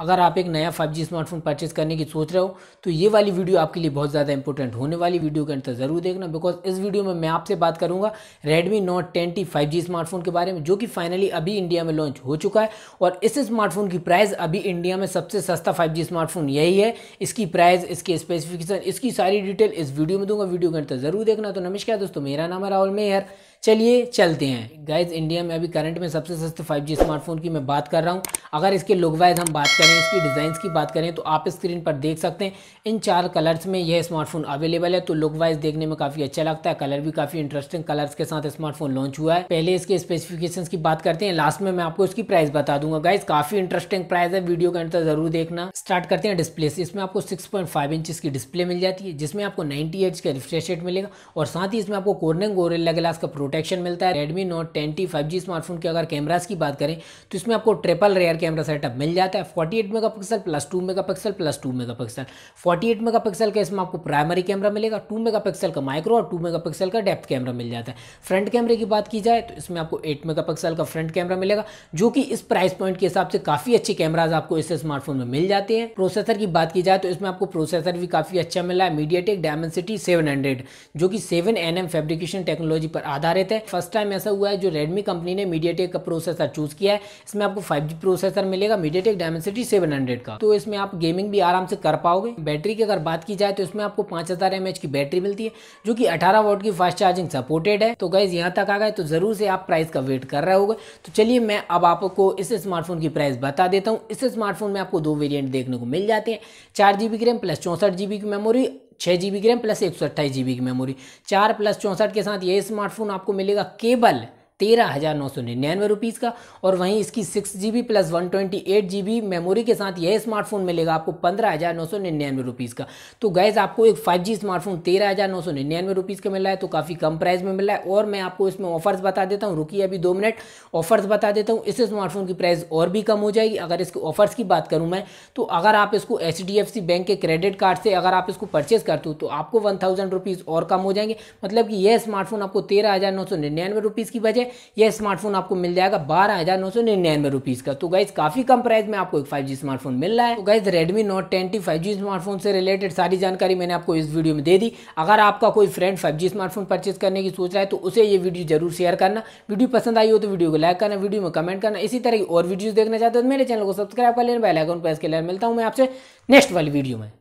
अगर आप एक नया 5G स्मार्टफोन परचेज करने की सोच रहे हो तो ये वाली वीडियो आपके लिए बहुत ज़्यादा इंपॉर्टेंट होने वाली वीडियो के अंतर ज़रूर देखना बिकॉज इस वीडियो में मैं आपसे बात करूंगा Redmi Note 10T 5G smartphone के बारे में जो कि फाइनली अभी इंडिया में लॉन्च हो चुका है और इस स्मार्टफोन की प्राइस अभी इंडिया में सबसे सस्ता फाइव स्मार्टफोन यही है इसकी प्राइस इसके स्पेसिफिकेशन इसकी सारी डिटेल इस वीडियो में दूंगा वीडियो के अंतर ज़रूर देखना तो नमस्कार दोस्तों मेरा नाम है राहुल मेहर चलिए चलते हैं गाइज इंडिया में अभी करंट में सबसे सस्ते 5G स्मार्टफोन की मैं बात कर रहा हूँ अगर इसके लुक वाइज हम बात करें इसकी डिज़ाइन की बात करें तो आप स्क्रीन पर देख सकते हैं इन चार कलर्स में यह स्मार्टफोन अवेलेबल है तो लुक वाइज देखने में काफ़ी अच्छा लगता है कलर भी काफ़ी इंटरेस्टिंग कलर्स के साथ स्मार्टफोन लॉन्च हुआ है पहले इसके स्पेसिफिकेशन की बात करते हैं लास्ट में मैं आपको इसकी प्राइस बता दूंगा गाइज काफ़ी इंटरेस्टिंग प्राइस है वीडियो का अंतर जरूर देखना स्टार्ट करते हैं डिस्प्ले से इसमें आपको सिक्स पॉइंट की डिस्प्ले मिल जाती है जिसमें आपको नाइन्टी का रिफ्रेश रेट मिलेगा और साथ ही इसमें आपको कोर्निंग गोरेला ग्लास का प्रोडक्ट प्रोटेक्शन मिलता है Redmi Note twenty five G smartphone के अगर कैमराज की बात करें तो इसमें आपको ट्रिपल रेयर कैमरा सेटअप मिल जाता है forty eight mega pixel plus two mega pixel plus two mega pixel forty eight mega pixel का इसमें आपको प्राइमरी कैमरा मिलेगा टू मेगा पिक्सल का माइक्रो और टू मेगा पिक्सल का डेप्थ कैमरा मिल जाता है फ्रंट कैमरे की बात की जाए तो इसमें आपको एट मेगा पिक्सल का फ्रंट कैमरा मिलेगा जो कि इस प्राइस पॉइंट के हिसाब से काफ़ी अच्छे कैमराज आपको इस स्मार्टफोन में मिल जाते हैं प्रोसेसर की बात की जाए तो इसमें आपको प्रोसेसर भी काफ़ी अच्छा मिला है MediaTek Dimensity seven hundred जो कि seven N M fabrication technology पर आधारित रहे थे फर्स्ट टाइम ऐसा हुआ है जो रेडमी कंपनी ने मीडिया टेक का प्रोसेसर चूज किया है इसमें आपको फाइव प्रोसेसर मिलेगा मीडिया टेक डायमेंसिटी सेवन का तो इसमें आप गेमिंग भी आराम से कर पाओगे बैटरी की अगर बात की जाए तो इसमें आपको पांच हज़ार की बैटरी मिलती है जो की अठारह वोट की फास्ट चार्जिंग सपोर्टेड है तो गाइज यहाँ तक आ गए तो ज़रूर से आप प्राइस का वेट कर रहे हो तो चलिए मैं अब आपको इस स्मार्टफोन की प्राइस बता देता हूँ इस स्मार्टफोन में आपको दो वेरियंट देखने को मिल जाते हैं चार जीबी की रैम प्लस चौंसठ जीबी की मेमोरी छः जी बी रैम प्लस एक सौ अट्ठाईस जी बी की मेमोरी चार प्लस चौंसठ के साथ ये स्मार्टफोन आपको मिलेगा केवल तेरह हज़ार नौ सौ निन्यानवे रुपीज़ का और वहीं इसकी six G B plus one twenty eight G B memory के साथ यह स्मार्टफोन मिलेगा आपको पंद्रह हज़ार नौ सौ निन्यानवे रुपीज़ का तो गैज़ आपको एक फाइव जी स्मार्टफोन तेरह हज़ार नौ सौ निन्यानवे रुपीज़ का मिल रहा है तो काफ़ी कम प्राइस में मिल रहा है और मैं आपको इसमें ऑफर्स बता देता हूँ रुकी अभी दो मिनट ऑफर्स बता देता हूँ इस स्मार्टफोन की प्राइस और भी कम हो जाएगी अगर इसके ऑफर्स की बात करूँ मैं तो अगर आप इसको H D F C bank के क्रेडिट कार्ड से अगर आप इसको परचेज करते हो तो आपको वन थाउजेंड रुपीज़ और कम हो जाएंगे मतलब कि यह स्मार्टफोन आपको तेरह हज़ार नौ सौ निन्यानवे रुपीज़ की बजाय यह स्मार्टफोन आपको मिल जाएगा बारह हज़ार नौ सौ निन्यानवे रुपीज़ का तो गाइज काफ़ी कम प्राइस में आपको एक फाइव जी स्मार्टफोन मिल रहा है तो guys Redmi Note twenty five G smartphone से रिलेटेड सारी जानकारी मैंने आपको इस वीडियो में दे दी अगर आपका कोई friend five G smartphone purchase करने की सोच रहा है तो उसे ये वीडियो जरूर शेयर करना वीडियो पसंद आई हो तो वीडियो को लाइक करना वीडियो में कमेंट करना इसी तरह की और वीडियो देखना चाहते हो तो मेरे चैनल को सब्सक्राइब कर लेना बेलाइकन प्रेस के लिए मिलता हूँ मैं आपसे नेक्स्ट वाली वीडियो में